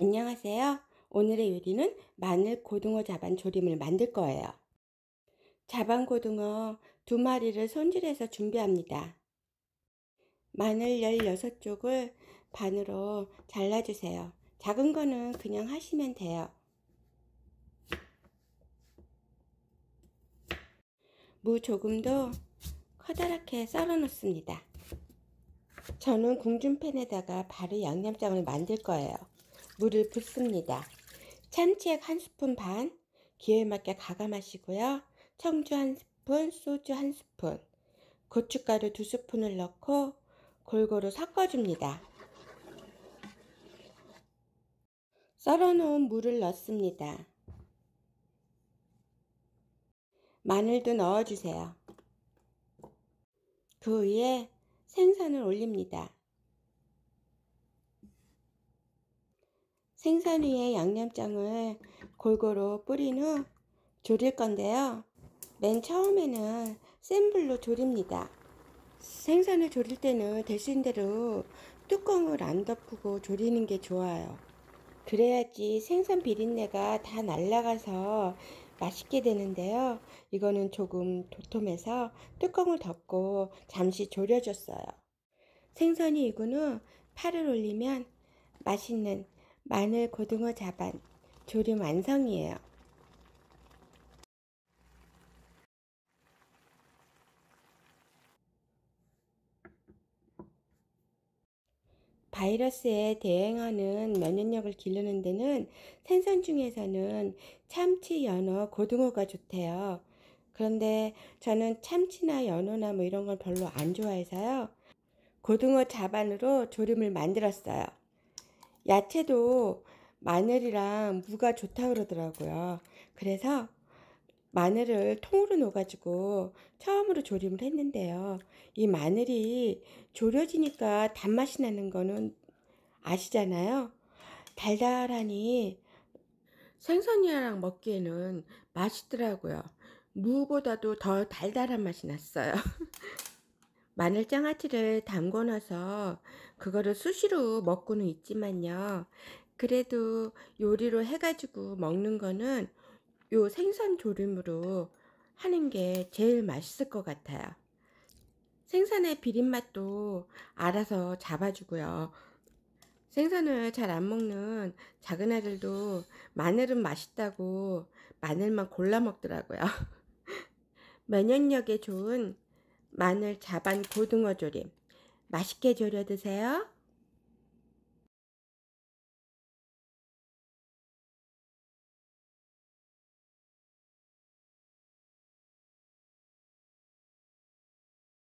안녕하세요. 오늘의 요리는 마늘 고등어 자반 조림을 만들 거예요. 자반 고등어 두 마리를 손질해서 준비합니다. 마늘 16쪽을 반으로 잘라주세요. 작은 거는 그냥 하시면 돼요. 무 조금도 커다랗게 썰어 놓습니다. 저는 궁중팬에다가 바로 양념장을 만들 거예요. 물을 붓습니다. 참치액 한 스푼 반, 기회에 맞게 가감하시고요 청주 한 스푼, 소주 한 스푼, 고춧가루 두 스푼을 넣고 골고루 섞어줍니다. 썰어놓은 물을 넣습니다. 마늘도 넣어주세요. 그 위에 생선을 올립니다. 생선 위에 양념장을 골고루 뿌린 후 졸일 건데요. 맨 처음에는 센 불로 졸입니다. 생선을 졸일 때는 대신대로 뚜껑을 안 덮고 졸이는 게 좋아요. 그래야지 생선 비린내가 다 날아가서 맛있게 되는데요. 이거는 조금 도톰해서 뚜껑을 덮고 잠시 졸여줬어요. 생선이 익은 후 파를 올리면 맛있는 마늘 고등어 자반 조림 완성이에요. 바이러스에 대응하는 면역력을 기르는 데는 생선 중에서는 참치, 연어, 고등어가 좋대요. 그런데 저는 참치나 연어나 뭐 이런 걸 별로 안 좋아해서요. 고등어 자반으로 조림을 만들었어요. 야채도 마늘이랑 무가 좋다 그러더라고요. 그래서 마늘을 통으로 넣어가지고 처음으로 조림을 했는데요. 이 마늘이 졸여지니까 단맛이 나는 거는 아시잖아요. 달달하니 생선이랑 먹기에는 맛있더라고요. 무보다도 더 달달한 맛이 났어요. 마늘 장아찌를 담궈 놔서 그거를 수시로 먹고는 있지만요. 그래도 요리로 해가지고 먹는 거는 요 생선 조림으로 하는 게 제일 맛있을 것 같아요. 생선의 비린맛도 알아서 잡아주고요. 생선을 잘 안 먹는 작은 아들도 마늘은 맛있다고 마늘만 골라 먹더라고요. 면역력에 좋은 마늘 자반 고등어 조림 맛있게 졸여 드세요.